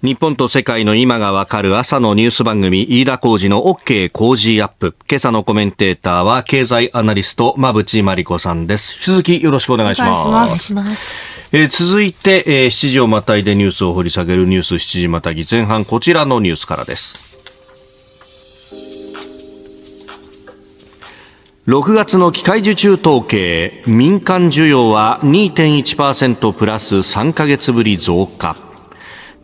日本と世界の今がわかる朝のニュース番組、飯田浩二の OK 工事アップ。今朝のコメンテーターは、経済アナリスト、馬渕真理子さんです。引き続きよろしくお願いします。お願いします。えー、続いて、えー、7時をまたいでニュースを掘り下げるニュース7時またぎ前半、こちらのニュースからです。6月の機械受注統計、民間需要は2.1%プラス3ヶ月ぶり増加。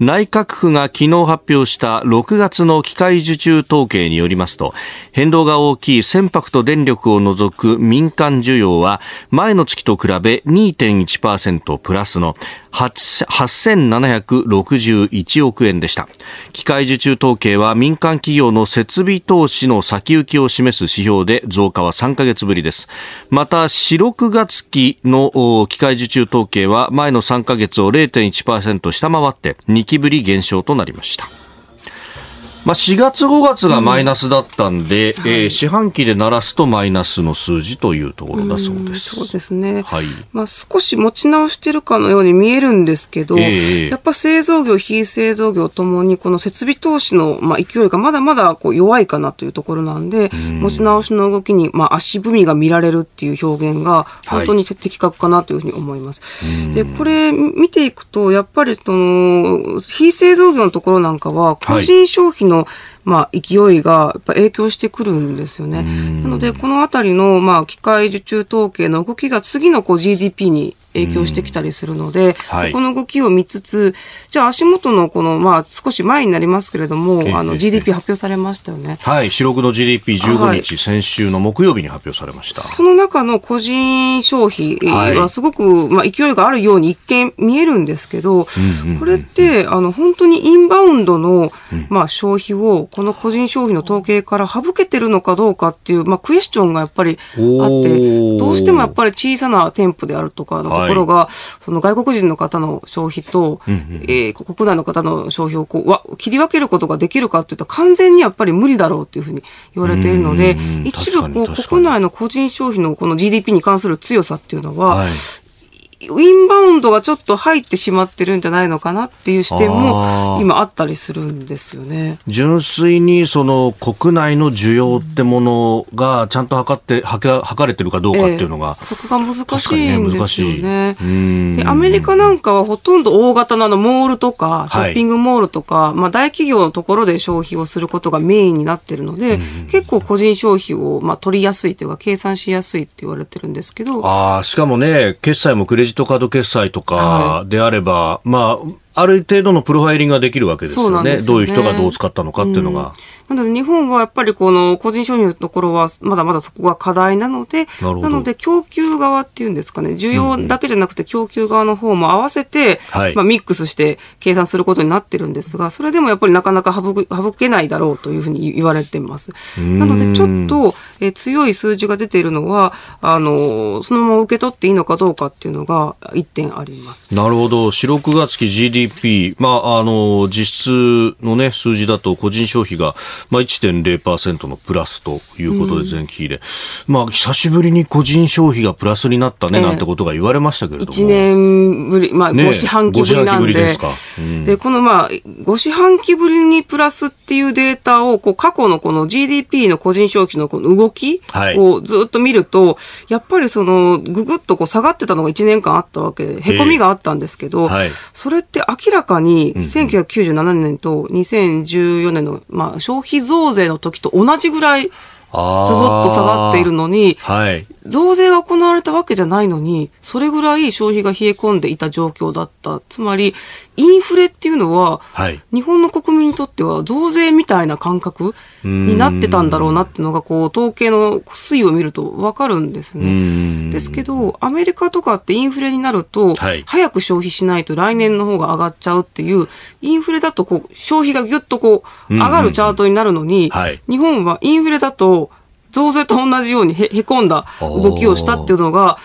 内閣府が昨日発表した6月の機械受注統計によりますと変動が大きい船舶と電力を除く民間需要は前の月と比べ2.1%プラスの8761億円でした機械受注統計は民間企業の設備投資の先行きを示す指標で増加は3ヶ月ぶりですまた4、6月期の機械受注統計は前の3ヶ月を0.1%下回って2 2期ぶり減少となりました。まあ、4月、5月がマイナスだったんで、うんはい、えー、四半期で鳴らすとマイナスの数字というところだそうです。うそうですね、はいまあ、少し持ち直しているかのように見えるんですけど、えー、やっぱ製造業、非製造業ともに、この設備投資の、まあ、勢いがまだまだこう弱いかなというところなんで、ん、持ち直しの動きに、まあ、足踏みが見られるっていう表現が、本当に的確かなというふうに思います。はい、でこれ見ていくと、やっぱりその非製造業のところなんかは、個人消費の、の、まあ、勢いがやっぱ影響してくるんですよね。なので、このあたりの、まあ、機械受注統計の動きが次のこう GDP に影響してきたりするので、はい、この動きを見つつ、じゃあ足元のこの、まあ、少し前になりますけれども、えー、あの GDP 発表されましたよね。はい、四六の GDP15 日、はい、先週の木曜日に発表されました。その中の個人消費はすごく、まあ、勢いがあるように一見見えるんですけど、これって、あの、本当にインバウンドの、まあ、消費を、この個人消費の統計から省けてるのかどうかっていう、まあ、クエスチョンがやっぱりあって、どうしてもやっぱり小さな店舗であるとか、ところが、はい、その外国人の方の消費と、うんうん、えー、国内の方の消費をこうわ切り分けることができるかというと完全にやっぱり無理だろうというふうに言われているので、一部こう国内の個人消費のこの GDP に関する強さっていうのは、インバウンドがちょっと入ってしまってるんじゃないのかなっていう視点も今あったりするんですよね純粋にその国内の需要ってものがちゃんと測って測れてるかどうかっていうのが、えそこが難しいんですよね、ね、でアメリカなんかはほとんど大型のあのモールとかショッピングモールとか、はい、まあ、大企業のところで消費をすることがメインになってるので、結構個人消費をまあ取りやすいというか計算しやすいって言われてるんですけどあしかもね決済もクレジットカード決済とかであれば、はい、まあ、ある程度のプロファイリングができるわけですよね。うよねどういう人がどう使ったのかっていうのが。うんなので日本はやっぱりこの個人消費のところはまだまだそこが課題なので、なので供給側っていうんですかね、需要だけじゃなくて供給側の方も合わせて、うんうん、まあ、ミックスして計算することになってるんですが、それでもやっぱりなかなか省省けないだろうというふうに言われてます。なのでちょっと、え強い数字が出ているのは、あのそのまま受け取っていいのかどうかっていうのが一点あります。なるほど。4、6月期 GDP、まあ、あの、実質のね、数字だと個人消費がまあ、1.0%のプラスということで、前期比で、うん、まあ、久しぶりに個人消費がプラスになったねなんてことが言われましたけれども、えー、1年ぶり、まあ、5四半期ぶりなんで、でこの、まあ、5四半期ぶりにプラスっていうデータをこう過去のこの GDP の個人消費のこの動きをずっと見ると、はい、やっぱりそのぐぐっとこう下がってたのが1年間あったわけで、へこみがあったんですけど、えーはい、それって明らかに1997年と2014年の、まあ、消費費増税の時と同じぐらいズボッと下がっているのに、はい、増税が行われたわけじゃないのに、それぐらい消費が冷え込んでいた状況だった。つまり、インフレっていうのは、はい、日本の国民にとっては増税みたいな感覚になってたんだろうなっていうのが、こう、統計の推移を見るとわかるんですね。ですけど、アメリカとかってインフレになると、はい、早く消費しないと来年の方が上がっちゃうっていう、インフレだとこう、消費がぎゅっとこう、上がるチャートになるのに、日本はインフレだと、増税と同じようにへへこんだ動きをしたっていうのが、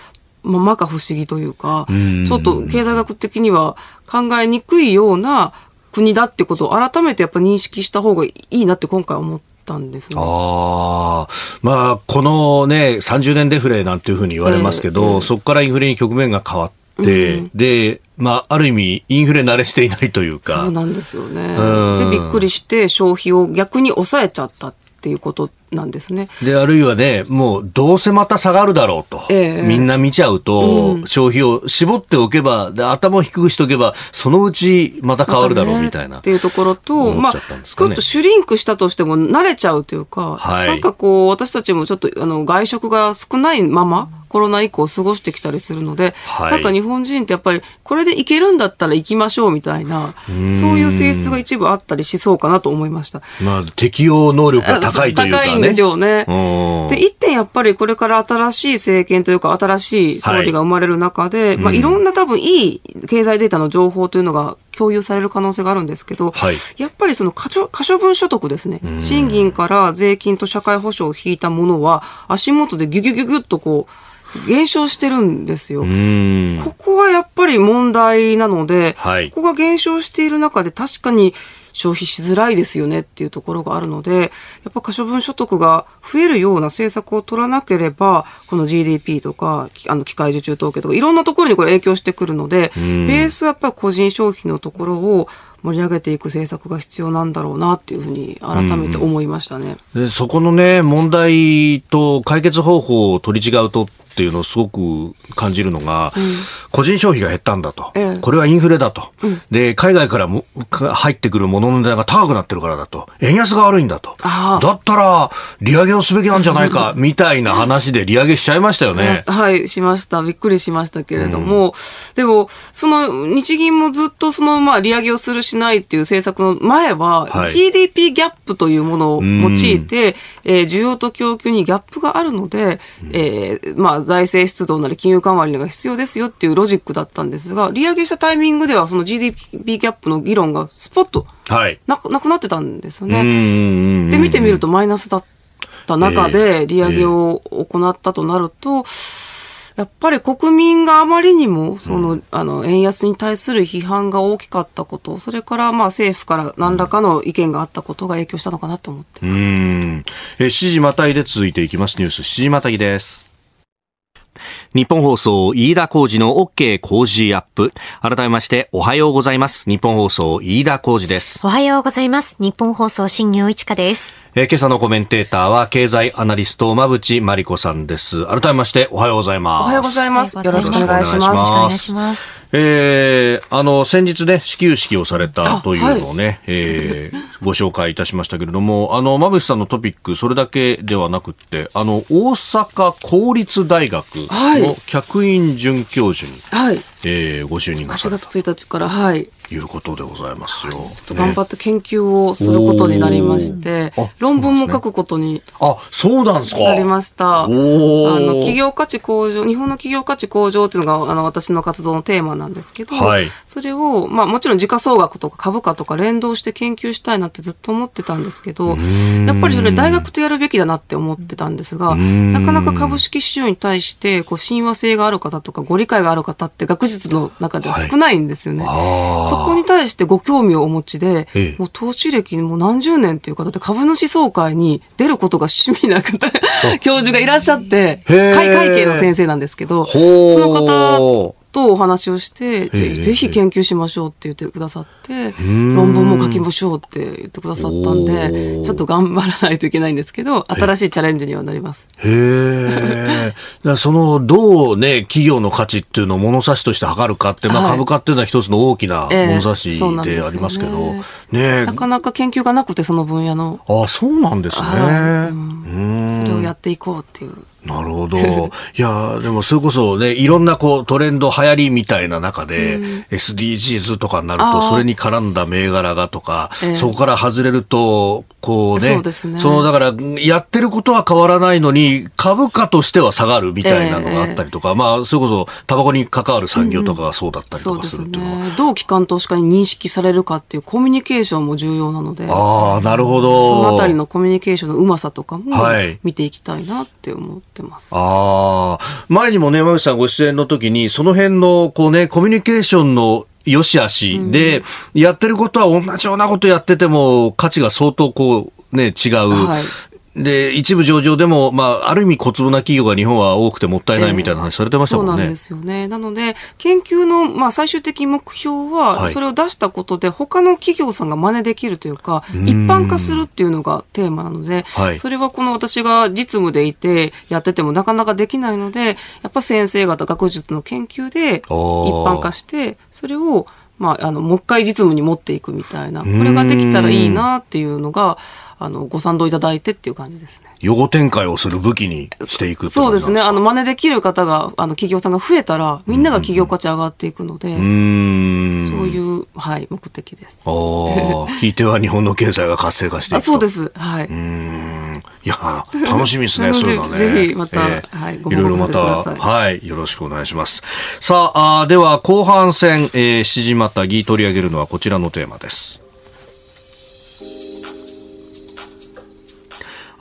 まあ、まか不思議というか、ちょっと経済学的には考えにくいような国だってことを改めてやっぱ認識した方がいいなって今回思って。たんですあまあ、このね、30年デフレなんていうふうに言われますけど、えーえー、そこからインフレに局面が変わって、うん、で、まあ、ある意味、インフレ慣れしていないというか。そうなんですよね。で、びっくりして、消費を逆に抑えちゃったっていうことなんですね。で、あるいはね、もうどうせまた下がるだろうと。えー、みんな見ちゃうと、消費を絞っておけば、で頭を低くしておけば、そのうちまた変わるだろうみたいな。まっていうところと、ね、まあ、ちょっとシュリンクしたとしても慣れちゃうというか、はい、なんかこう、私たちもちょっとあの外食が少ないまま、コロナ以降過ごしてきたりするので、はい、なんか日本人ってやっぱりこれで行けるんだったら行きましょうみたいなそういう性質が一部あったりしそうかなと思いました、まあ、適応能力が高いというかねんでしょうね。で、一点やっぱりこれから新しい政権というか、新しい総理が生まれる中で、はい、まあ、いろんな多分いい経済データの情報というのが共有される可能性があるんですけど、はい、やっぱりその可処分所得ですね、賃金から税金と社会保障を引いたものは、足元でぎゅぎゅぎゅぎゅっとこう、減少してるんですよ。ここはやっぱり問題なので、はい、ここが減少している中で確かに消費しづらいですよねっていうところがあるので、やっぱ可処分所得が増えるような政策を取らなければ、この GDP とか、あの機械受注統計とか、いろんなところにこれ影響してくるので、ベースはやっぱり個人消費のところを、盛り上げていく政策が必要なんだろうなっていうふうに改めて思いましたね、うん、でそこのね問題と解決方法を取り違うとっていうのをすごく感じるのが、うん、個人消費が減ったんだと、ええ、これはインフレだと、うん、で海外からも入ってくるものの値段が高くなってるからだと円安が悪いんだとだったら利上げをすべきなんじゃないかみたいな話で利上げしちゃいましたよね。はいしましたびっくりしましたけれども、うん、でもその日銀もずっとそのまあ利上げをするしないっていう政策の前は、はい、GDP ギャップというものを用いて、うん、えー、需要と供給にギャップがあるので、えーまあ、財政出動なり金融緩和なが必要ですよっていうロジックだったんですが利上げしたタイミングでは、その GDP キャップの議論がスポッとなく,、なくなってたんですよね。で、見てみるとマイナスだった中で、利上げを行ったとなると、やっぱり国民があまりにも、その、うん、あの、円安に対する批判が大きかったこと、それから、まあ、政府から何らかの意見があったことが影響したのかなと思っています。うん。え、指示またいで続いていきます。ニュース、指示またぎです。日本放送飯田浩二の OK 工事アップ。改めましておはようございます。日本放送飯田浩二です。おはようございます。日本放送新業一華です。えー、今朝のコメンテーターは経済アナリスト馬淵真理子さんです改めましておはようございますおはようございますよろしくお願いしますますえー、あの先日ね始球式をされたというのをね、はい、えー、ご紹介いたしましたけれどもあの馬淵さんのトピックそれだけではなくてあの大阪公立大学の客員准教授に、はいえー、ご就任なされた8月1日からはいいうことでございますよ。ちょっと頑張って研究をすることになりまして、ね、論文も書くことにあそうなんですかなりました。あの企業価値向上日本の企業価値向上っていうのがあの私の活動のテーマなんですけど、はい、それをまあもちろん時価総額とか株価とか連動して研究したいなってずっと思ってたんですけど、やっぱりそれ大学とやるべきだなって思ってたんですが、なかなか株式市場に対してこう親和性がある方とかご理解がある方って学術の中では少ないんですよね。はいこに対してご興味をお持ちで、ええ、もう投資歴も何十年っていう方で株主総会に出ることが趣味な方、教授がいらっしゃって、会会計の先生なんですけど、その方とお話をして、ぜひ研究しましょうって言ってくださって、論文も書きましょうって言ってくださったんで、ちょっと頑張らないといけないんですけど、新しいチャレンジにはなります。へ その、どうね、企業の価値っていうのを物差しとして測るかって、まあ株価っていうのは一つの大きな物差しでありますけど、ね、なかなか研究がなくて、その分野の。あそうなんですね。それをやっていこうっていう。なるほど。いや、でもそれこそね、いろんなこうトレンド流行りみたいな中で、うん、SDGs とかになると、それに絡んだ銘柄がとか、えー、そこから外れると、こうね、そうですね。その、だから、やってることは変わらないのに、株価としては下がるみたいなのがあったりとか、えー、まあ、それこそ、タバコに関わる産業とかがそうだったりとかするっていうのは。うんうね、どう機関投資家に認識されるかっていうコミュニケーションも重要なので、ああ、なるほど。そのあたりのコミュニケーションのうまさとかも、見ていきたいなって思って。はいってます。ああ、前にもね、馬渕さんご出演の時に、その辺の、こうね、コミュニケーションの良し悪しで、うん、やってることは同じようなことやってても、価値が相当こう、ね、違う、はい、で、一部上場でも、まあ、ある意味小粒な企業が日本は多くてもったいないみたいな話されてましたもんね。えー、そうなんですよね。なので、研究の、まあ、最終的目標は、それを出したことで、他の企業さんが真似できるというか、一般化するっていうのがテーマなので、はい、それはこの私が実務でいて、やっててもなかなかできないので、やっぱ先生方、学術の研究で一般化して、それを、まあ、あのもう一回実務に持っていくみたいなこれができたらいいなっていうのがあのご賛同いただいてっていう感じですね予後展開をする武器にしていくそうですねあの真似できる方があの企業さんが増えたらみんなが企業価値上がっていくのでうそういう、はい、目的です。あひ いては日本の経済が活性化していくそうです、はい、うんいや、楽しみですね、そういうのね。ぜひまた、えー、はい、ご報告させてください。いろいろまた、はい、よろしくお願いします。さあ、あでは後半戦、えー、7時またぎ取り上げるのはこちらのテーマです。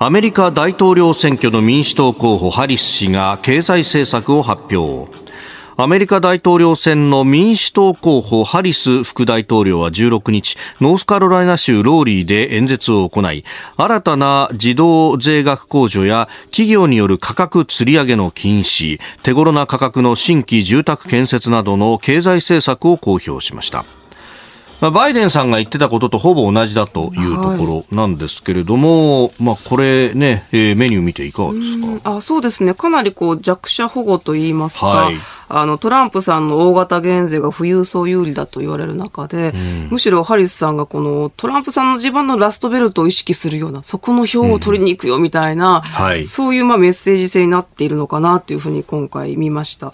アメリカ大統領選挙の民主党候補ハリス氏が経済政策を発表。アメリカ大統領選の民主党候補ハリス副大統領は16日ノースカロライナ州ローリーで演説を行い新たな児童税額控除や企業による価格吊り上げの禁止手頃な価格の新規住宅建設などの経済政策を公表しました。まあ、バイデンさんが言ってたこととほぼ同じだというところなんですけれども、はい、まあ、これね、えー、メニュー見ていかがですかあそうですね、かなりこう弱者保護といいますか、はい、あのトランプさんの大型減税が富裕層有利だと言われる中で、うん、むしろハリスさんがこのトランプさんの地盤のラストベルトを意識するような、そこの票を取りに行くよみたいな、うんはい、そういうまあメッセージ性になっているのかなというふうに今回見ました。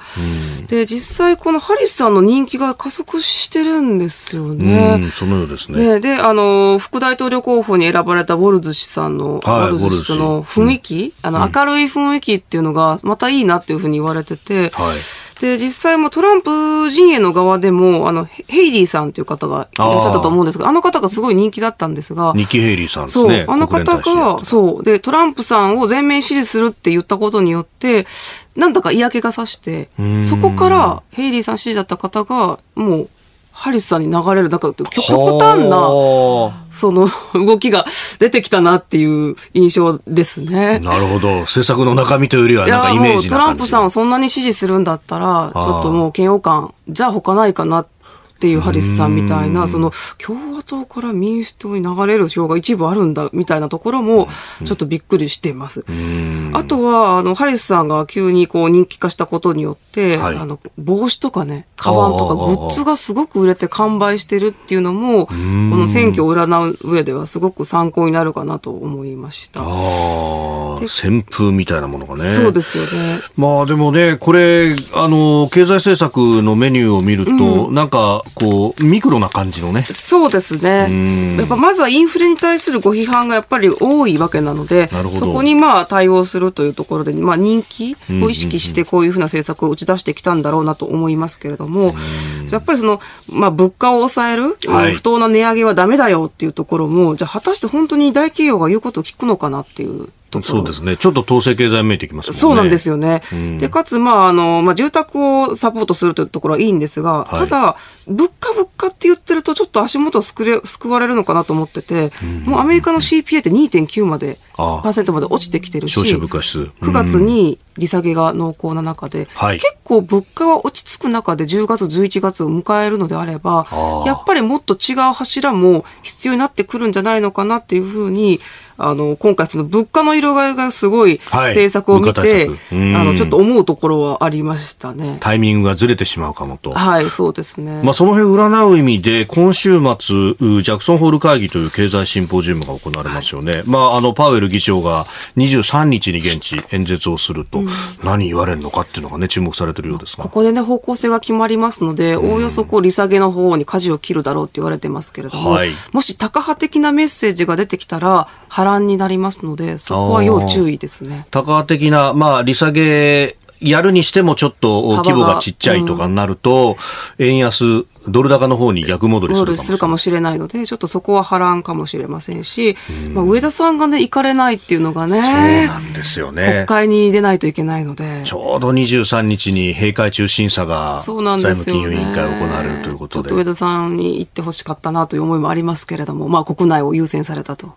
うん、で実際このハリスさんの人気が加速してるんですよね。ね。うん、そのようですね。ねで、あの、副大統領候補に選ばれたウォルズ氏さんの、はい、ルズ氏の雰囲気、うん、あの、明るい雰囲気っていうのが、またいいなっていうふうに言われてて、はいで実際もトランプ陣営の側でもあのヘイリーさんという方がいらっしゃったと思うんですがあの方がすごい人気だったんですがニキ・ヘイリーさん、ね、そうあの方がそうでトランプさんを全面支持するって言ったことによってなんだか嫌気がさしてそこからヘイリーさん支持だった方がもうハリスさんに流れる、だから極端な、その 動きが出てきたなっていう印象ですね。なるほど。政策の中身というよりは、なんかイメージな感じトランプさんをそんなに支持するんだったら、ちょっともう嫌悪感、じゃあ他ないかなって。っていうハリスさんみたいな、その共和党から民主党に流れる票が一部あるんだみたいなところも、ちょっとびっくりしています。あとは、あの、ハリスさんが急にこう人気化したことによって、はい、あの、帽子とかね、カバンとかグッズがすごく売れて完売してるっていうのも、この選挙を占う上ではすごく参考になるかなと思いました。旋風みたいなものがね。そうですよね。まあでもね、これ、あの、経済政策のメニューを見ると、うん、なんか、こうミクロな感じのねそうですねやっぱまずはインフレに対するご批判がやっぱり多いわけなのでそこにまあ対応するというところで、まあ、人気を意識してこういうふうな政策を打ち出してきたんだろうなと思いますけれどもやっぱりその、まあ、物価を抑える、はい、不当な値上げはだめだよっていうところもじゃあ果たして本当に大企業が言うことを聞くのかなっていう。ところそうですね、ちょっと統制経済見えてきます、ね、そうなんですよね、うん、でかつ、まああのまあ、住宅をサポートするというところはいいんですが、はい、ただ、物価、物価って言ってると、ちょっと足元すくれ救われるのかなと思ってて、うん、もうアメリカの c p a って2.9まで、パーセントまで落ちてきてるし、消費者物価指数、うん、9月に利下げが濃厚な中で、はい、結構物価は落ち着く中で10月、11月を迎えるのであれば、やっぱりもっと違う柱も必要になってくるんじゃないのかなっていうふうに、あの今回その物価の色替えがすごい政策を見て、はい、あのちょっと思うところはありましたねタイミングがずれてしまうかもとはいそうですね、まあ、その辺占う意味で今週末ジャクソンホール会議という経済シンポジウムが行われますよね、はい、まあ、あのパウエル議長が23日に現地演説をすると、うん、何言われるのかっていうのがね注目されてるようですここでね方向性が決まりますので、おおよそこう利下げの方に舵を切るだろうって言われてますけれども、はい、もしタカ派的なメッセージが出てきたら波乱になりますので、そこは要注意ですね。高波的な、まあ、利下げやるにしてもちょっと規模がちっちゃいとかになると、円安ドル高の方に逆戻りするかもしれないので、ちょっとそこは波乱かもしれませんし、んまあ、上田さんがね、行かれないっていうのがね、そうなんですよね。国会に出ないといけないので。ちょうど23日に閉会中審査が、そうなんですね、財務金融委員会行われるということで。ちょっと上田さんに行ってほしかったなという思いもありますけれども、まあ、国内を優先されたというこ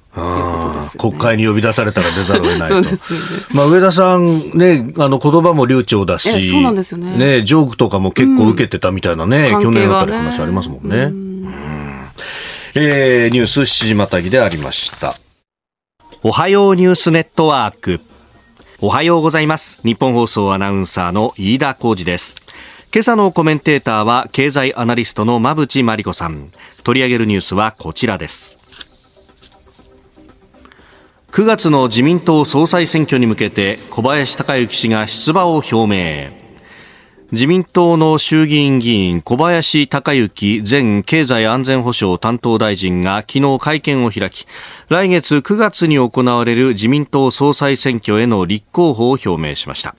とです、ね、国会に呼び出されたら出ざるを得ないと。そうですね。まあ、上田さんね、あの、言葉も流暢だし、そうなんですよね。ジョークとかも結構受けてたみたいなね、うん、去年あたり話ありますもんね。うん、えー、ニュース7時またぎでありました。おはようニュースネットワーク。おはようございます。日本放送アナウンサーの飯田浩二です。今朝のコメンテーターは経済アナリストの馬渕真理子さん。取り上げるニュースはこちらです。9月の自民党総裁選挙に向けて小林隆之氏が出馬を表明。自民党の衆議院議員小林孝之前経済安全保障担当大臣が昨日会見を開き来月9月に行われる自民党総裁選挙への立候補を表明しました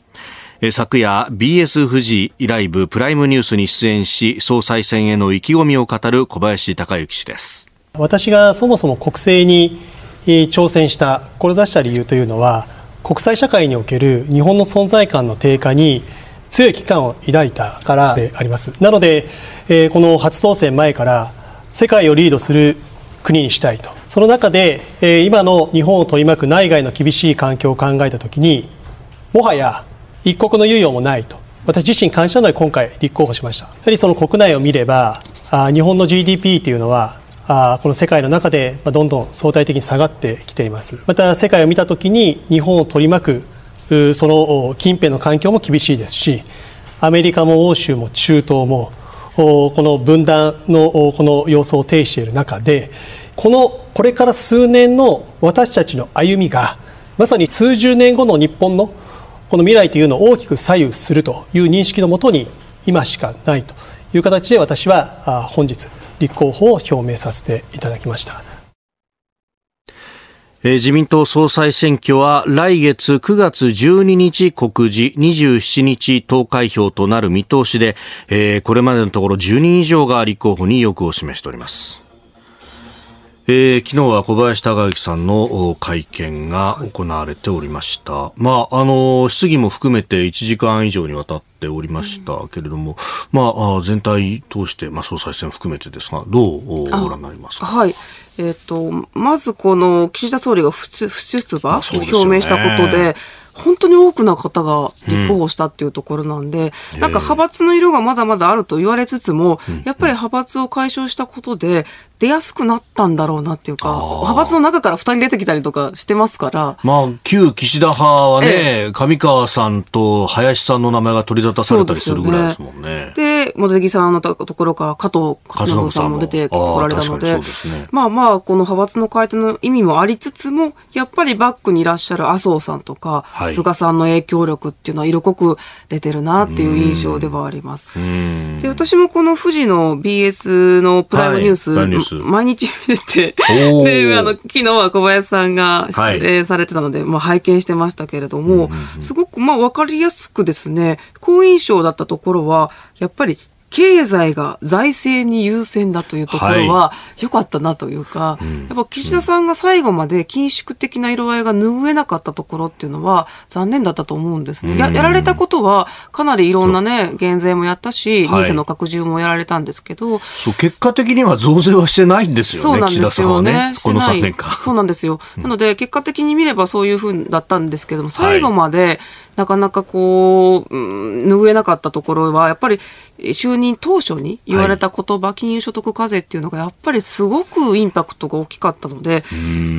昨夜 BS 富士ライブプライムニュースに出演し総裁選への意気込みを語る小林孝之氏です私がそもそも国政に挑戦した志した理由というのは国際社会における日本の存在感の低下に強い危機感を抱いたからでありますなので、えー、この初当選前から世界をリードする国にしたいとその中で、えー、今の日本を取り巻く内外の厳しい環境を考えた時にもはや一刻の猶予もないと私自身感謝の今回立候補しましたやはりその国内を見ればあ日本の GDP というのはあこの世界の中でどんどん相対的に下がってきていますまた世界を見たきに日本を取り巻くその近辺の環境も厳しいですしアメリカも欧州も中東もこの分断のこの様相を呈している中でこのこれから数年の私たちの歩みがまさに数十年後の日本のこの未来というのを大きく左右するという認識のもとに今しかないという形で私は本日立候補を表明させていただきました。自民党総裁選挙は来月9月12日告示、27日投開票となる見通しで、えー、これまでのところ10人以上が立候補に意欲を示しております。えー、昨日は小林孝之さんの会見が行われておりました。まあ、あの、質疑も含めて1時間以上にわたっておりましたけれども、うん、まあ、全体通して、まあ、総裁選含めてですが、どうご覧になりますかはい。えっ、ー、と、まずこの岸田総理が不出馬を表明したことで、本当に多くの方が立候補したっていうところなんで、うん、なんか派閥の色がまだまだあると言われつつも、やっぱり派閥を解消したことで、出やすくなったんだろうなっていうか、派閥の中から2人出てきたりとかしてますから。まあ、旧岸田派はね、上川さんと林さんの名前が取り沙汰されたりするぐらいですもんね。で茂木、さんのところから加藤勝信さんも出てこられたので、ね、まあまあ、この派閥の改答の意味もありつつも、やっぱりバックにいらっしゃる麻生さんとか、はい、菅さんの影響力っていうのは色濃く出てるなっていう印象ではあります。で、私もこの富士の BS のプライムニュース、はい毎日見ててであの昨日は小林さんが出演されてたので、はい、まあ、拝見してましたけれども、うんうんうん、すごくまあ分かりやすくですね好印象だったところはやっぱり経済が財政に優先だというところは良かったなというか、はい、やっぱ岸田さんが最後まで緊縮的な色合いが拭えなかったところっていうのは残念だったと思うんですね。うん、ややられたことはかなりいろんなね減税もやったし、はい、ニーの拡充もやられたんですけど、そう結果的には増税はしてないんですよね。そうなんですよね。ねこの3年間。そうなんですよ。なので結果的に見ればそういうふうだったんですけども、最後までなかなかこう、うん、拭えなかったところはやっぱり。就任当初に言われた言葉、はい、金融所得課税っていうのがやっぱりすごくインパクトが大きかったので、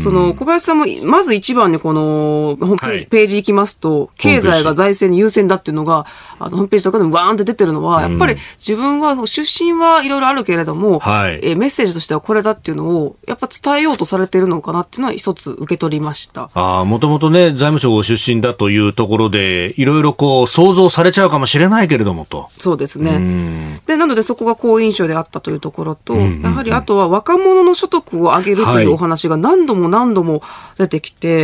その小林さんもまず一番にこのホームページ、い、行きますと、経済が財政に優先だっていうのが、あのホームページとかでもわーんって出てるのは、やっぱり自分は出身はいろいろあるけれども、はい、えメッセージとしてはこれだっていうのを、やっぱ伝えようとされてるのかなっていうのは一つ受け取りました。ああ、もともとね、財務省ご出身だというところで、いろいろこう想像されちゃうかもしれないけれどもと。そうですね。でなのでそこが好印象であったというところと、やはりあとは若者の所得を上げるというお話が何度も何度も出てきて、はい、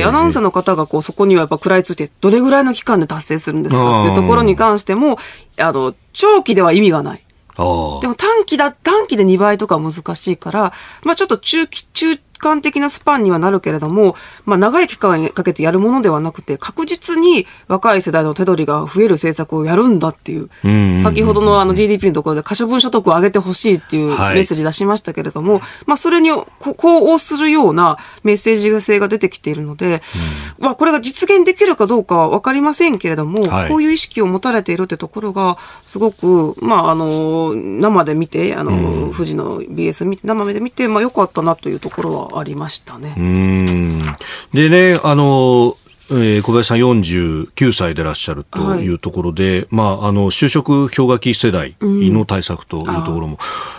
えー、アナウンサーの方がこうそこにはやっぱ食らいついてどれぐらいの期間で達成するんですかっていうところに関してもあの長期では意味がない。でも短期だ、短期で2倍とか難しいから、まあちょっと中期、中、間的なスパンにはなるけれども、まあ、長い期間かけてやるものではなくて確実に若い世代の手取りが増える政策をやるんだっていう,、先ほどのあの GDP のところで可処分所得を上げてほしいっていうメッセージ出しましたけれども、はい、まあ、それに呼応するようなメッセージ性が出てきているので、まあ、これが実現できるかどうかは分かりませんけれども、はい、こういう意識を持たれているってところがすごく、まあ、あの生で見てあの、う富士の BS 見て生で見て、まあ、よかったなというところはありましたね。でね、あの、えー、小林さん49歳でらっしゃるというところで、はい、まあ、あの就職氷河期世代の対策というところも、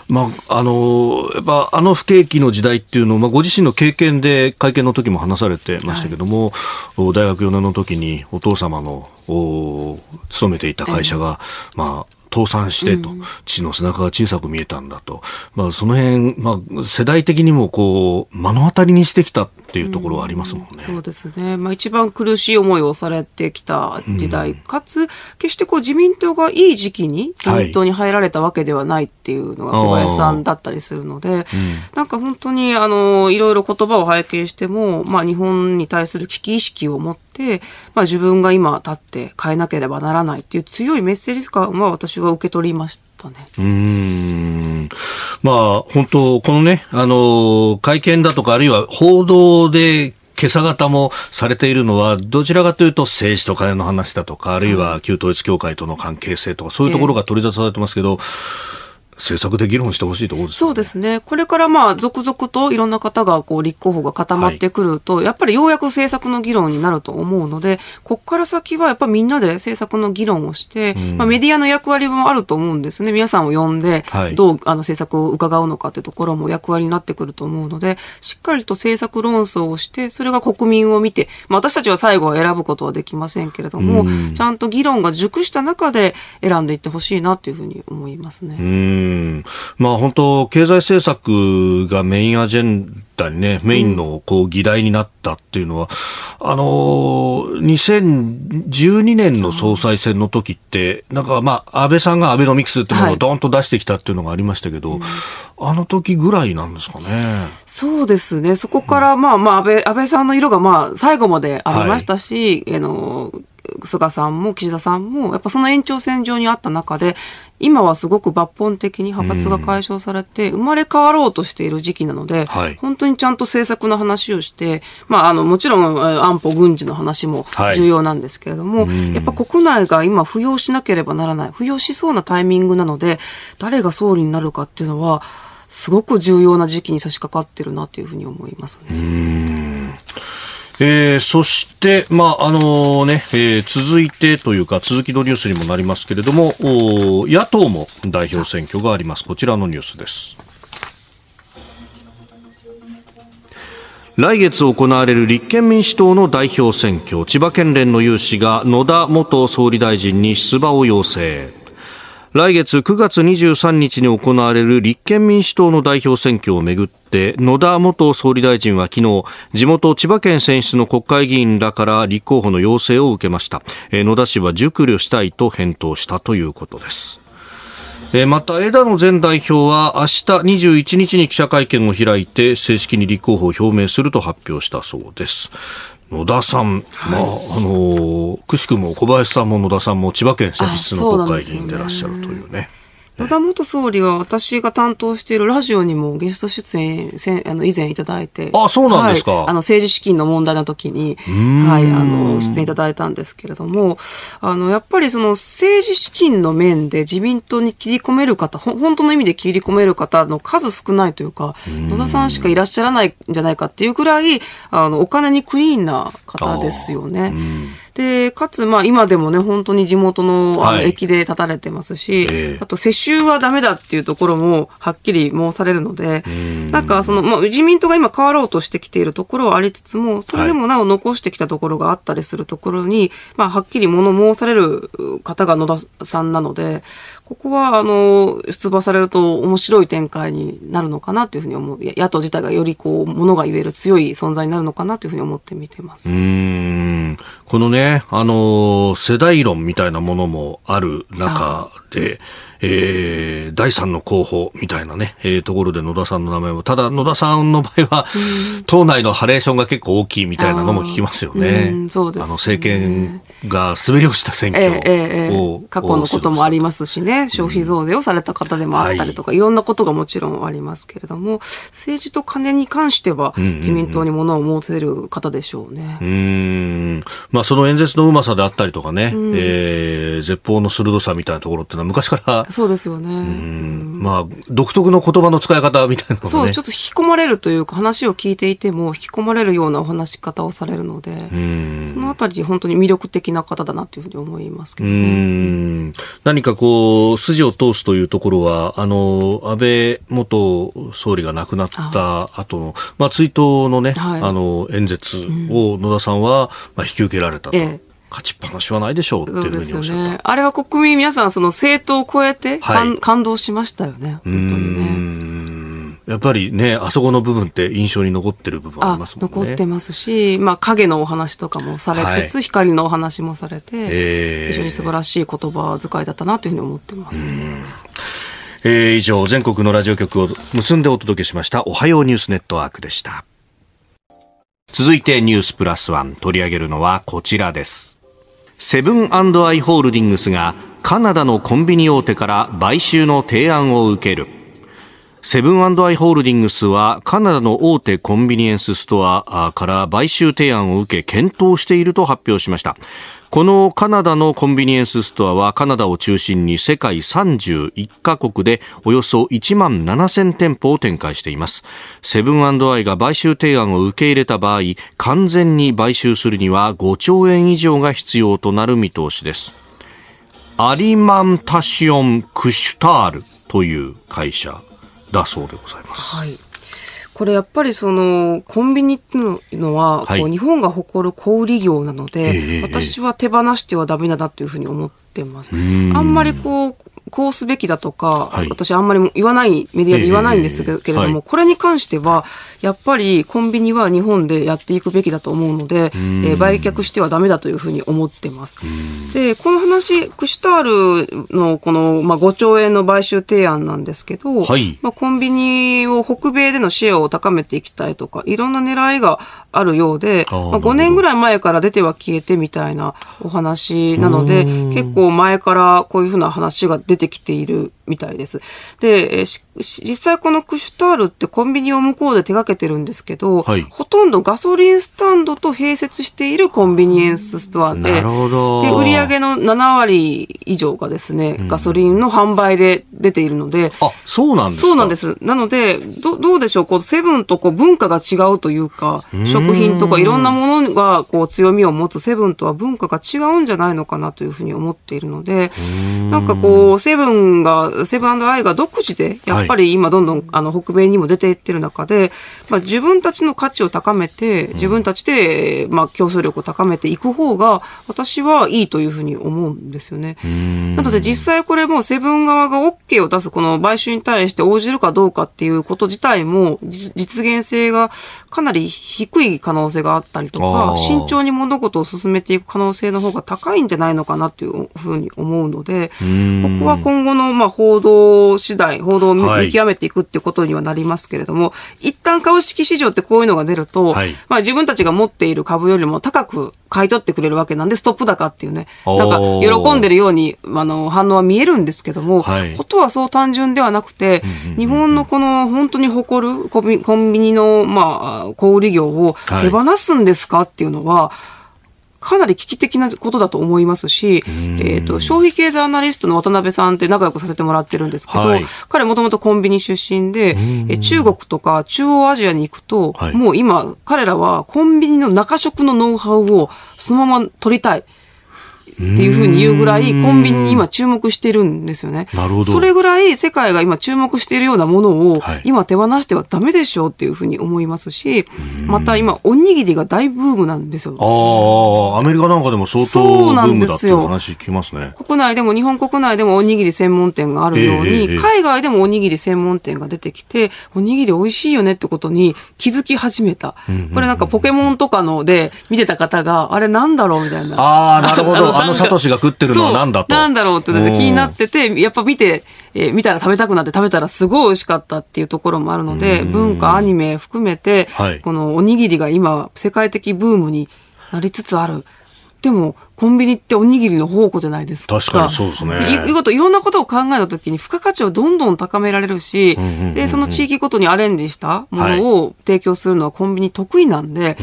うん、あまあ、あのやっぱあの不景気の時代っていうのを、まあ、ご自身の経験で会見の時も話されてましたけども、はい、大学4年の時にお父様のお勤めていた会社が、えー、まあ、倒産してと、父の背中が小さく見えたんだと、まあ、その辺、まあ、世代的にもこう目の当たりにしてきたっていうところはありますもんね。うそうですね。まあ一番苦しい思いをされてきた時代、かつ決してこう自民党がいい時期に自民党に入られたわけではないっていうのが小林さんだったりするので、なんか本当にあのいろいろ言葉を拝見しても、まあ日本に対する危機意識を持って、まあ自分が今立って変えなければならないっていう強いメッセージ感は私は受け取りました。うーね。うんまあ、本当、このね、あの、会見だとか、あるいは報道で今朝方もされているのは、どちらかというと政治と金の話だとか、あるいは旧統一教会との関係性とか、そういうところが取り沙汰されてますけど、えー政策で議論してほしいところです、ね、そうですね、これからまあ続々といろんな方がこう立候補が固まってくると、はい、やっぱりようやく政策の議論になると思うので、ここから先はやっぱりみんなで政策の議論をして、うん、まあ、メディアの役割もあると思うんですね、皆さんを呼んで、どうあの政策を伺うのかというところも役割になってくると思うので、しっかりと政策論争をして、それが国民を見て、まあ、私たちは最後は選ぶことはできませんけれども、うん、ちゃんと議論が熟した中で選んでいってほしいなというふうに思いますね。うんうんまあ、本当、経済政策がメインアジェンダにね、メインのこう議題になったっていうのは、うん、あの2012年の総裁選の時って、なんかまあ、安倍さんがアベノミクスってものをどんと出してきたっていうのがありましたけど、はいうんあの時ぐらいなんですかね。そうですね。そこから、まあまあ、安倍、安倍さんの色が、まあ、最後までありましたし、はい、あの、菅さんも岸田さんもやっぱその延長線上にあった中で今はすごく抜本的に派閥が解消されて生まれ変わろうとしている時期なので、はい、本当にちゃんと政策の話をして、まあ、あのもちろん安保軍事の話も重要なんですけれども、はい、やっぱ国内が今扶養しなければならない扶養しそうなタイミングなので誰が総理になるかっていうのはすごく重要な時期に差し掛かってるなというふうに思いますね。えー、そして、まあ、あのね、えー、続いてというか、続きのニュースにもなりますけれども、野党も代表選挙があります。こちらのニュースです。来月行われる立憲民主党の代表選挙、千葉県連の有志が野田元総理大臣に出馬を要請。来月9月23日に行われる立憲民主党の代表選挙をめぐって野田元総理大臣は昨日地元千葉県選出の国会議員らから立候補の要請を受けました、野田氏は熟慮したいと返答したということですまた枝野前代表は明日21日に記者会見を開いて正式に立候補を表明すると発表したそうです野田さん、まあ、あのー、くしくも小林さんも野田さんも千葉県選出の国会議員でいらっしゃるというね。野田元総理は私が担当しているラジオにもゲスト出演せあの以前いただいてあそうなんですか、はい、あの政治資金の問題の時に、はい、あの出演いただいたんですけれどもあのやっぱりその政治資金の面で自民党に切り込める方本当の意味で切り込める方の数少ないというか野田さんしかいらっしゃらないんじゃないかっていうくらいあのお金にクリーンな方ですよね。で、かつ、まあ今でもね、本当に地元のあの駅で立たれてますし、はいえー、あと世襲はダメだっていうところもはっきり申されるので、んなんかその、まあ自民党が今変わろうとしてきているところはありつつも、それでもなお残してきたところがあったりするところに、はい、まあはっきり物申される方が野田さんなので、ここは、あの、出馬されると面白い展開になるのかなというふうに思う。野党自体がよりこう、ものが言える強い存在になるのかなというふうに思って見てます。このね、あの、世代論みたいなものもある中で、えー、第三の候補みたいなね、えー、ところで野田さんの名前も、ただ野田さんの場合は、党内のハレーションが結構大きいみたいなのも聞きますよね。うそうです、ね、あの、政権が滑り落ちた選挙を、えええ、過去のこともありますしね消費増税をされた方でもあったりとか、うんい、ろんなことがもちろんありますけれども政治と金に関しては自民党にものを持てる方でしょうね。うん、うん、まあ、その演説のうまさであったりとかね、うん、えー、絶望の鋭さみたいなところっていうのは昔からそうですよね、うん、まあ、独特の言葉の使い方みたいなのが、ね、そうちょっと引き込まれるというか話を聞いていても引き込まれるようなお話し方をされるので、うん、そのあたり本当に魅力的な方だなというふうに思いますけど、ね、何かこう筋を通すというところはあの安倍元総理が亡くなった後のまあ追悼のね、はい、あの演説を野田さんは、まあ、引き受けられたと。ええ勝ちっぱなしはないでしょうっていうふうにおっしゃった、ね、あれは国民皆さんその政党を超えて、はい、感動しましたよね本当にね。やっぱりね、あそこの部分って印象に残ってる部分ありますもんね。残ってますし、まあ影のお話とかもされつつ、はい、光のお話もされて、えー、非常に素晴らしい言葉遣いだったなというふうに思ってます、ね。えー、以上、全国のラジオ局を結んでお届けしました、おはようニュースネットワークでした。続いてニュースプラスワン取り上げるのはこちらです。セブンアイ・ホールディングスがカナダのコンビニ大手から買収の提案を受ける。セブンアイ・ホールディングスはカナダの大手コンビニエンスストアから買収提案を受け検討していると発表しましたこのカナダのコンビニエンスストアはカナダを中心に世界31カ国でおよそ1万7000店舗を展開していますセブンアイが買収提案を受け入れた場合完全に買収するには5兆円以上が必要となる見通しですアリマンタシオン・クシュタールという会社だそうでございます。はいこれやっぱりそのコンビニっていうのはこう日本が誇る小売業なので、私は手放してはダメだなというふうに思ってます。あんまりこうこうすべきだとか、はい、私あんまり言わない、メディアで言わないんですけれども、これに関しては、やっぱりコンビニは日本でやっていくべきだと思うので、えー、売却してはだめだというふうに思ってます。で、この話、クシュタールのこの、まあ、5兆円の買収提案なんですけど、はい、まあ、コンビニを北米でのシェアを高めていきたいとか、いろんな狙いがあるようで、あまあ、5年ぐらい前から出ては消えてみたいなお話なので、結構前からこういうふうな話が出ててきているみたいです。で、え実際このクシュタールってコンビニを向こうで手掛けてるんですけど、はい、ほとんどガソリンスタンドと併設しているコンビニエンスストアで、で、売上の7割以上がですね、ガソリンの販売で出ているので、うん、あ、そうなんですそうなんです。なので、どどうでしょう、こうセブンとこう文化が違うというか、食品とかいろんなものがこう強みを持つセブンとは文化が違うんじゃないのかなというふうに思っているので、なんかこう、セブンがセブンアイが独自で、やっぱり今どんどん、あの、北米にも出ていってる中で、まあ、自分たちの価値を高めて、自分たちで、まあ、競争力を高めていく方が、私はいいというふうに思うんですよね。なので実際これもセブン側が OK を出すこの買収に対して応じるかどうかっていうこと自体も、実現性がかなり低い可能性があったりとか、慎重に物事を進めていく可能性の方が高いんじゃないのかなというふうに思うので、ここは今後の、まあ、報道次第、報道を見極めていくっていうことにはなりますけれども、一旦株式市場ってこういうのが出ると、はい、まあ自分たちが持っている株よりも高く買い取ってくれるわけなんで、ストップ高っていうね、なんか喜んでるようにあの反応は見えるんですけども、はい、ことはそう単純ではなくて、日本のこの本当に誇るコンビニの、まあ、小売業を手放すんですかっていうのは、はいかなり危機的なことだと思いますし、えーと、消費経済アナリストの渡辺さんって仲良くさせてもらってるんですけど、はい、彼もともとコンビニ出身で、え中国とか中央アジアに行くと、はい、もう今彼らはコンビニの中食のノウハウをそのまま取りたい。っていうふうに言うぐらい、コンビニに今注目してるんですよね。なるほど。それぐらい世界が今注目しているようなものを、今手放してはダメでしょうっていうふうに思いますし、また今、おにぎりが大ブームなんですよ。ああ、アメリカなんかでも相当ブームだっていう話聞きますね。国内でも日本国内でもおにぎり専門店があるように、えーえー、海外でもおにぎり専門店が出てきて、おにぎり美味しいよねってことに気づき始めた。これなんかポケモンとかので見てた方が、あれなんだろうみたいな。ああ、なるほど。あ のサトシが食ってるのは何だと。なんだろうってなんか気になってて、やっぱ見て、えー、見たら食べたくなって食べたらすごい美味しかったっていうところもあるので、文化、アニメ含めて、はい、このおにぎりが今、世界的ブームになりつつある。でも、コンビニっておにぎりの宝庫じゃないですか。確かにそうですね。いうこと、いろんなことを考えたときに、付加価値をどんどん高められるし、で、その地域ごとにアレンジしたものを提供するのはコンビニ得意なんで、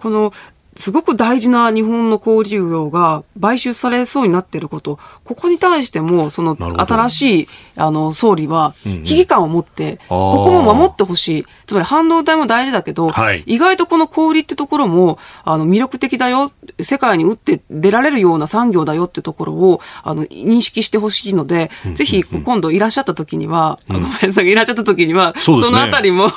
このすごく大事な日本の小売業が買収されそうになっていること、ここに対しても、その新しいあの総理は危機感を持って、ここも守ってほしい、つまり半導体も大事だけど、はい、意外とこの小売ってところもあの魅力的だよ、世界に打って出られるような産業だよってところをあの認識してほしいので、ぜひ今度いらっしゃった時には、うん、ごめんなさい、いらっしゃった時には、そ、ね,、のあたりも、ね、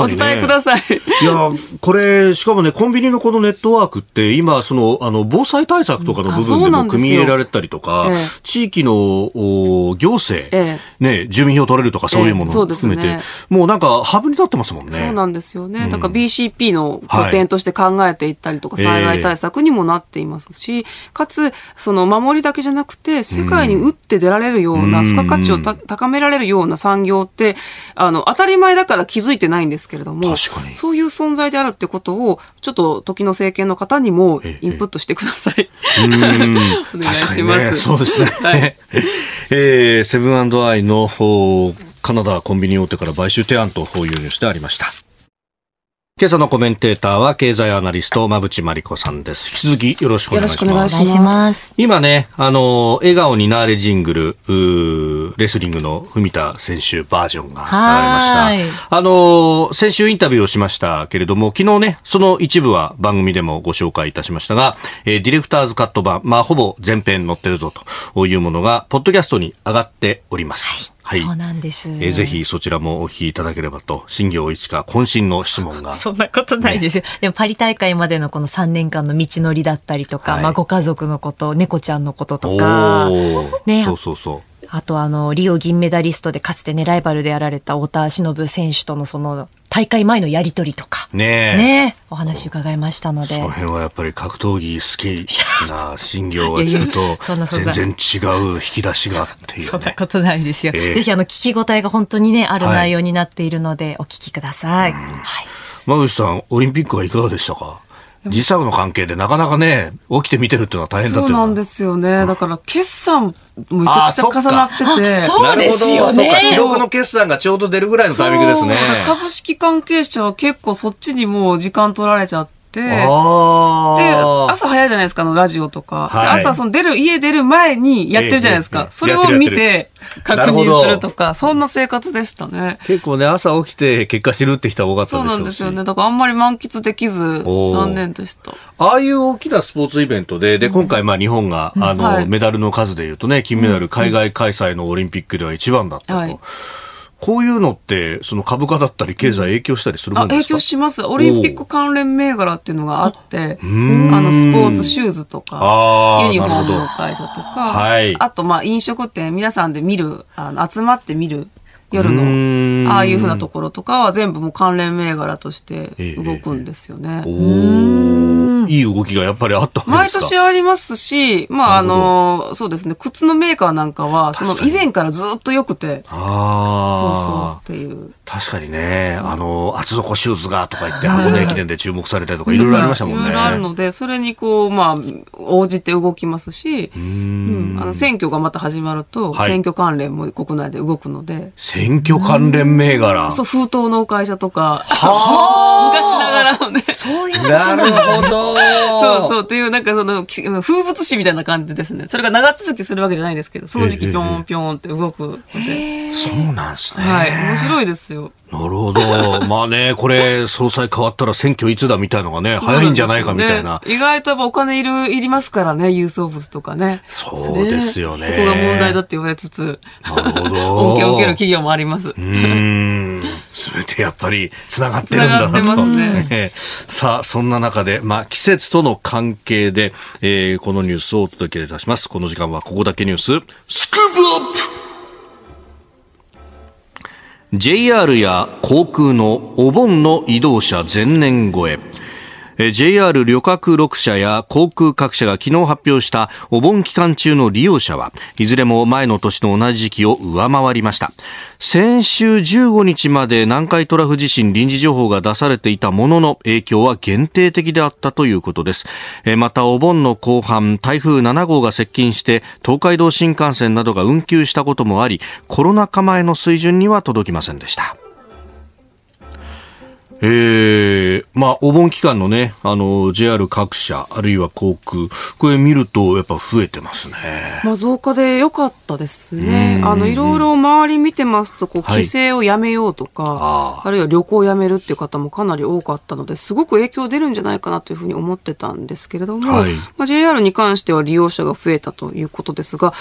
お伝えください。いや、これ、しかもね、コンビニのこのネットトワークって今そのあの防災対策とかの部分でも組み入れられたりとか、ええ、地域のお行政、え、ね住民票取れるとかそういうものを含めて、うね、もうなんかハブになってますもんね。そうなんですよね。うん、だから BCP の拠点として考えていったりとか、はい、災害対策にもなっていますし、かつその守りだけじゃなくて世界に打って出られるような、うん、付加価値を高められるような産業ってあの当たり前だから気づいてないんですけれども、そういう存在であるってことをちょっと時の政権見の方にもインプットしてください。お願いね、そうですね。はい、えー、セブンアイのカナダコンビニ大手から買収提案というニュースでありました。今朝のコメンテーターは経済アナリスト馬渕真理子さんです。引き続きよろしくお願いします。よろしくお願いします。今ね、あの、笑顔になれジングル、レスリングの文田選手バージョンが流れました。あの、先週インタビューをしましたけれども、昨日ね、その一部は番組でもご紹介いたしましたが、えー、ディレクターズカット版、まあ、ほぼ全編載ってるぞというものが、ポッドキャストに上がっております。はいはい、そうなんです、えー、ぜひそちらもお聞きいただければと新業一華渾身の質問が そんなことないですよ、ね、でもパリ大会までのこの3年間の道のりだったりとか、はい、まあ、ご家族のこと猫ちゃんのこととか、ね、そうそうそうあとあの、リオ銀メダリストでかつてね、ライバルでやられた太田忍選手とのその大会前のやり取りとか、ねえ、ねえお話伺いましたので。その辺はやっぱり格闘技好きな新業が聞 ると、全然違う引き出しがっていう、ね、そんなことないですよ。えー、ぜひあの聞き応えが本当にね、ある内容になっているので、お聞きください。はい。馬渕さん、オリンピックはいかがでしたか時差の関係でなかなかね、起きて見てるっていうのは大変だそうなんですよね。だから決算めちゃくちゃ重なってて。そうですよね。記録の決算がちょうど出るぐらいのタイミングですね。株式関係者は結構そっちにもう時間取られちゃって。てで朝早いじゃないですかのラジオとか、はい、朝その出る家出る前にやってるじゃないですか、えーえー、それを見て確認するとかそんな生活でしたね結構ね朝起きて結果知るって人は多かったそうなんですよねだからあんまり満喫できず残念でしたああいう大きなスポーツイベントでで今回まあ日本が、うん、あの、はい、メダルの数でいうとね金メダル海外開催のオリンピックでは一番だったと。はいこういうのって、その株価だったり経済影響したりするもんですか、影響します。オリンピック関連銘柄っていうのがあって、あの、スポーツシューズとか、ユニフォームの会社とか、はい、あと、まあ、飲食店、皆さんで見る、あの集まって見る夜のああいうふうなところとかは全部もう関連銘柄として動くんですよね。えー、いい動きがやっぱりあった毎年ありますし、まああの、そうですね、靴のメーカーなんかは、その以前からずっと良くて、そうそうっていう。確かにね、あの、厚底シューズがとか言って、箱根駅伝で注目されたりとか、いろいろありましたもんね。いろいろあるので、それにこう、まあ、応じて動きますし、うんうん、あの選挙がまた始まると、はい、選挙関連も国内で動くので。選挙関連銘柄そう、封筒の会社とか、は 昔ながらのね。そういうなるほど。そうそう、という、なんかその、風物詩みたいな感じですね。それが長続きするわけじゃないですけど、その時期ぴょんぴょんって動くので。そうなんですね。はい、面白いですよ。よ。なるほど。まあね、これ、総裁変わったら選挙いつだみたいのがね、早いんじゃないかみたいな。なね、意外とお金いる、いりますからね、郵送物とかね。そうですよね。そこが問題だって言われつつ、なるほど。恩恵を受ける企業もあります。うん。すべてやっぱり繋がってるんだなと。ね、さあ、そんな中で、まあ、季節との関係で、えー、このニュースをお届けいたします。この時間はここだけニュース、スクープアップ JR や航空のお盆の移動者前年超え JR 旅客6社や航空各社が昨日発表したお盆期間中の利用者はいずれも前の年の同じ時期を上回りました先週15日まで南海トラフ地震臨時情報が出されていたものの影響は限定的であったということですまたお盆の後半台風7号が接近して東海道新幹線などが運休したこともありコロナ禍前の水準には届きませんでしたえーえー、まあ、お盆期間のね、あの、JR 各社、あるいは航空、これ見ると、やっぱ増えてますね。まあ、増加で良かったですね。あの、いろいろ周り見てますと、こう、帰省をやめようとか、はい、あるいは旅行をやめるっていう方もかなり多かったので、すごく影響出るんじゃないかなというふうに思ってたんですけれども、はい、まあ、JR に関しては利用者が増えたということですが、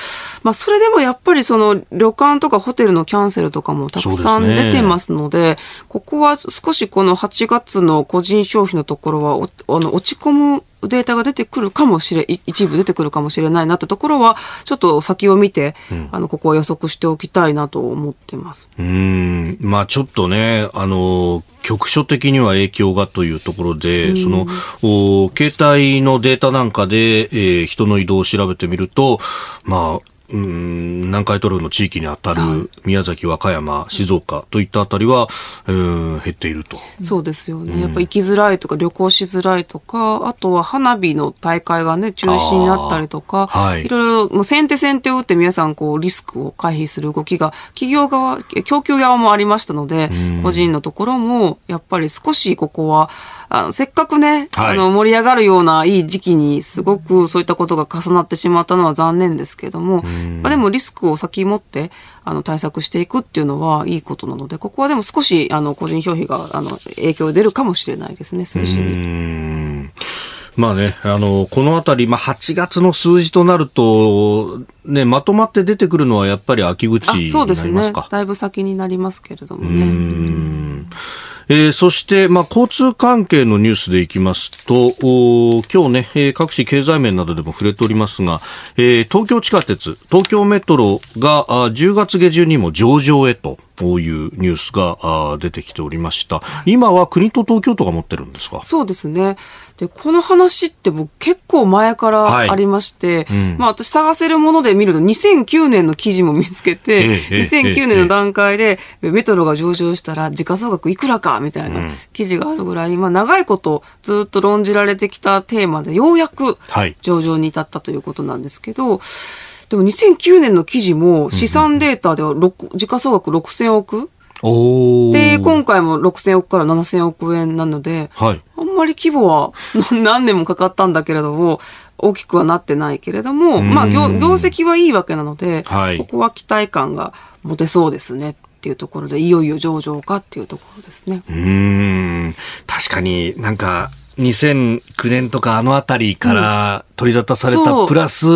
まあ、それでもやっぱりその、旅館とかホテルのキャンセルとかもたくさん出てますので、でね、ここは少しこの8月のの個人消費のところはあの落ち込むデータが出てくるかもしれ一部出てくるかもしれないなってところはちょっと先を見て、うん、あのここは予測しておきたいなと思ってます。うんまあちょっとねあの局所的には影響がというところで、うん、そのお携帯のデータなんかで、えー、人の移動を調べてみるとまあうん、南海トラフの地域に当たる宮崎、和歌山、静岡といったあたりは、うん、減っていると。そうですよね、うん。やっぱ行きづらいとか、旅行しづらいとか、あとは花火の大会がね、中止になったりとか、はい、いろいろ、もう先手先手を打って皆さん、こう、リスクを回避する動きが、企業側、供給側もありましたので、うん、個人のところも、やっぱり少しここは、あのせっかくね、はい、あの盛り上がるようないい時期にすごくそういったことが重なってしまったのは残念ですけども、まあ、でもリスクを先もってあの対策していくっていうのはいいことなのでここはでも少しあの個人消費があの影響出るかもしれないですね数字に。まあね、あの、このあたり、まあ、8月の数字となると、ね、まとまって出てくるのはやっぱり秋口になりますか。そうですね。だいぶ先になりますけれどもね。えー、そして、まあ、交通関係のニュースでいきますと、今日ね、えー、各種経済面などでも触れておりますが、えー、東京地下鉄、東京メトロがあ10月下旬にも上場へと。こういうニュースが出てきておりました。今は国と東京都が持ってるんですかそうですね。で、この話って僕結構前からありまして、はいうん、まあ私探せるもので見ると2009年の記事も見つけて、2009年の段階でメトロが上場したら時価総額いくらかみたいな記事があるぐらい、まあ長いことずっと論じられてきたテーマでようやく上場に至ったということなんですけど、はいでも2009年の記事も資産データでは時価総額6000億で、今回も6000億から7000億円なので、はい、あんまり規模は 何年もかかったんだけれども、大きくはなってないけれども、まあ業、業績はいいわけなので、はい、ここは期待感が持てそうですねっていうところで、いよいよ上場かっていうところですね。うん、確かになんか、2009年とかあのあたりから取り沙汰された、プラス、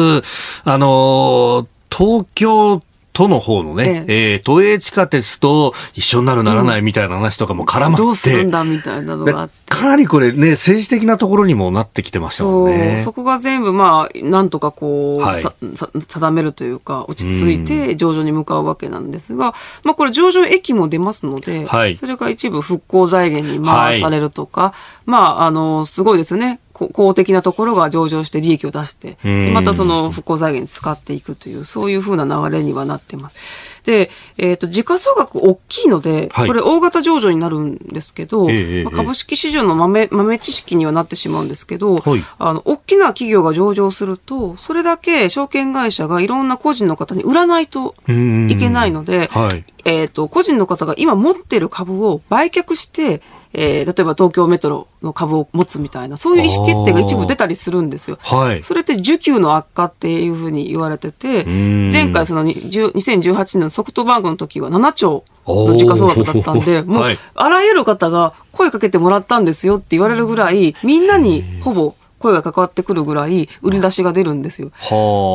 あの、東京都の方のね、えええー、都営地下鉄と一緒になるならないみたいな話とかも絡まって、どうするんだみたいなのがあって。かなりこれね、政治的なところにもなってきてましたもんね。そこが全部、まあ、なんとかこう、はい、定めるというか、落ち着いて上場に向かうわけなんですが、まあこれ上場益も出ますので、はい、それが一部復興財源に回されるとか、はい、まあ、あの、すごいですよね。公的なところが上場して利益を出して、またその復興財源に使っていくという、そういうふうな流れにはなってます。で、えっ、ー、と、時価総額大きいので、はい、これ大型上場になるんですけど、えー、まあ、株式市場の豆、豆知識にはなってしまうんですけど、はい、あの、大きな企業が上場すると、それだけ証券会社がいろんな個人の方に売らないといけないので、はい、えっ、ー、と、個人の方が今持ってる株を売却して、えー、例えば東京メトロの株を持つみたいな、そういう意思決定が一部出たりするんですよ。はい、それって需給の悪化っていうふうに言われてて、前回その2018年のソフトバンクの時は7兆の時価総額だったんで、もうあらゆる方が声かけてもらったんですよって言われるぐらい、みんなにほぼ声が関わってくるぐらい売り出しが出るんですよ。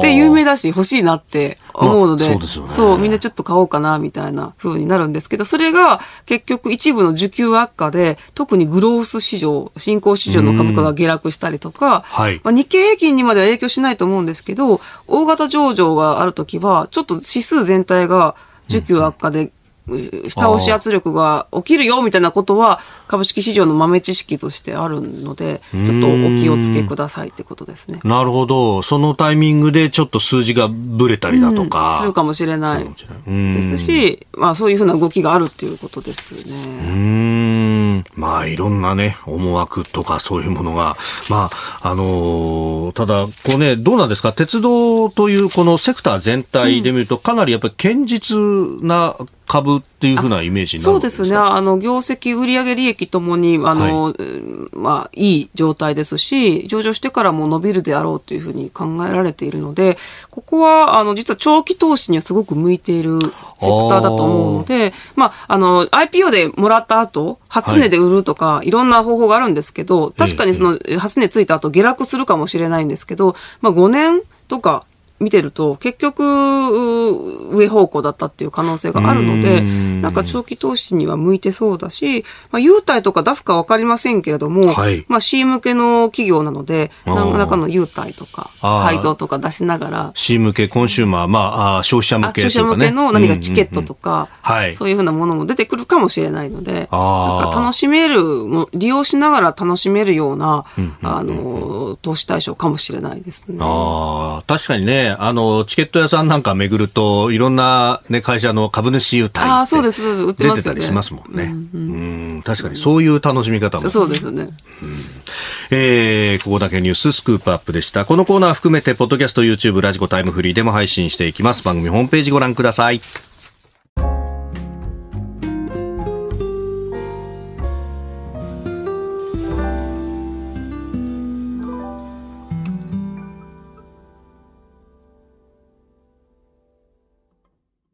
で有名だし欲しいなって思うのでまあ、そう、ね、そうみんなちょっと買おうかなみたいな風になるんですけどそれが結局一部の需給悪化で特にグロース市場新興市場の株価が下落したりとか、はい、まあ、日経平均にまでは影響しないと思うんですけど大型上場がある時はちょっと指数全体が需給悪化で蓋押し圧力が起きるよみたいなことは株式市場の豆知識としてあるのでちょっとお気をつけくださいってことですねなるほどそのタイミングでちょっと数字がぶれたりだとか、するかもしれないですし、まあ、そういうふうな動きがあるっていうことですねまあいろんなね思惑とかそういうものがまああのー、ただこうねどうなんですか鉄道というこのセクター全体で見るとかなりやっぱり堅実な株っていうふうなイメージそうですね。あの、業績、売上利益ともに、あの、はい、まあ、いい状態ですし、上場してからも伸びるであろうというふうに考えられているので、ここは、あの、実は長期投資にはすごく向いているセクターだと思うので、まあ、あの、IPO でもらった後、初値で売るとか、はい、いろんな方法があるんですけど、確かにその、初値ついた後、下落するかもしれないんですけど、まあ、5年とか見てると、結局、上方向だったっていう可能性があるので、なんか長期投資には向いてそうだし、まあ、優待とか出すかわかりませんけれども、はい、まあ C 向けの企業なので、何らかの優待とか、配当とか出しながら。C 向け、コンシューマー、まあ、あ消費者向けとか、ね、消費者向けの何かチケットとか、はい、そういうふうなものも出てくるかもしれないので、なんか楽しめる、利用しながら楽しめるような、あの、投資対象かもしれないですね。ああ、確かにね、あの、チケット屋さんなんか巡ると、いろんな、ね、会社の株主優待あそうです、そうです、出てたりしますもんね。うん確かにそういう楽しみ方も。そうですね。うん、えー、ここだけニューススクープアップでした。このコーナー含めて、ポッドキャスト、YouTube、ラジコタイムフリーでも配信していきます。番組ホームページご覧ください。